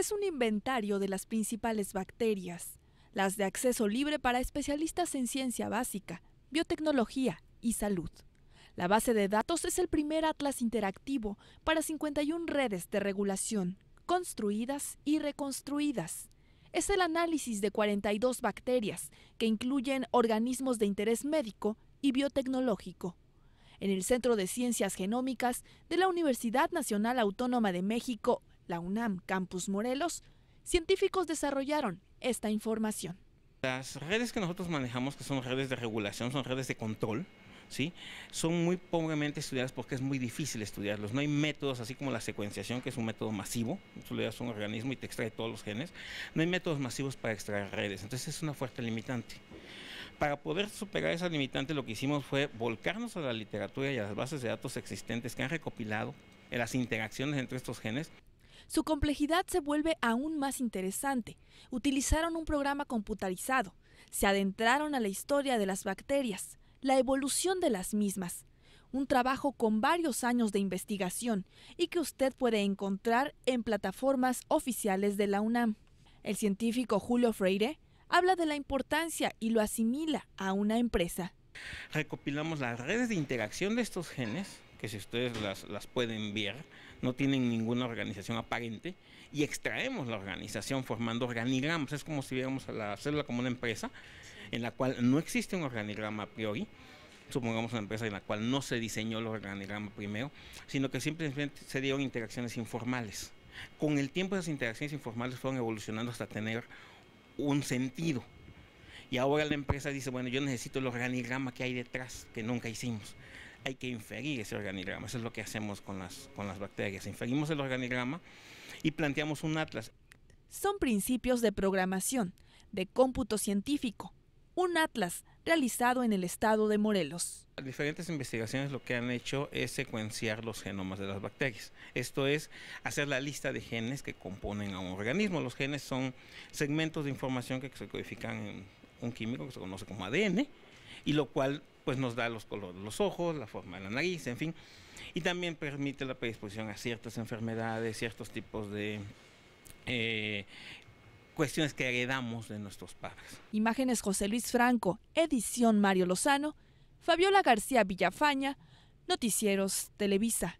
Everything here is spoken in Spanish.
es un inventario de las principales bacterias, las de acceso libre para especialistas en ciencia básica, biotecnología y salud. La base de datos es el primer atlas interactivo para 51 redes de regulación, construidas y reconstruidas. Es el análisis de 42 bacterias, que incluyen organismos de interés médico y biotecnológico. En el Centro de Ciencias Genómicas de la Universidad Nacional Autónoma de México, la UNAM Campus Morelos, científicos desarrollaron esta información. Las redes que nosotros manejamos, que son redes de regulación, son redes de control, ¿sí? son muy pobremente estudiadas porque es muy difícil estudiarlos. No hay métodos, así como la secuenciación, que es un método masivo, tú le das un organismo y te extrae todos los genes, no hay métodos masivos para extraer redes, entonces es una fuerte limitante. Para poder superar esa limitante lo que hicimos fue volcarnos a la literatura y a las bases de datos existentes que han recopilado en las interacciones entre estos genes su complejidad se vuelve aún más interesante. Utilizaron un programa computarizado, se adentraron a la historia de las bacterias, la evolución de las mismas, un trabajo con varios años de investigación y que usted puede encontrar en plataformas oficiales de la UNAM. El científico Julio Freire habla de la importancia y lo asimila a una empresa. Recopilamos las redes de interacción de estos genes que si ustedes las, pueden ver, no tienen ninguna organización aparente, y extraemos la organización formando organigramas. Es como si viéramos a la célula como una empresa en la cual no existe un organigrama a priori, supongamos una empresa en la cual no se diseñó el organigrama primero, sino que simplemente se dieron interacciones informales. Con el tiempo esas interacciones informales fueron evolucionando hasta tener un sentido. Y ahora la empresa dice, bueno, yo necesito el organigrama que hay detrás, que nunca hicimos hay que inferir ese organigrama. Eso es lo que hacemos con las, con las bacterias. Inferimos el organigrama y planteamos un atlas. Son principios de programación, de cómputo científico, un atlas realizado en el estado de Morelos. Diferentes investigaciones lo que han hecho es secuenciar los genomas de las bacterias. Esto es hacer la lista de genes que componen a un organismo. Los genes son segmentos de información que se codifican en un químico que se conoce como ADN y lo cual pues nos da los colores de los ojos, la forma de la nariz, en fin. Y también permite la predisposición a ciertas enfermedades, ciertos tipos de eh, cuestiones que heredamos de nuestros padres. Imágenes José Luis Franco, edición Mario Lozano, Fabiola García Villafaña, Noticieros Televisa.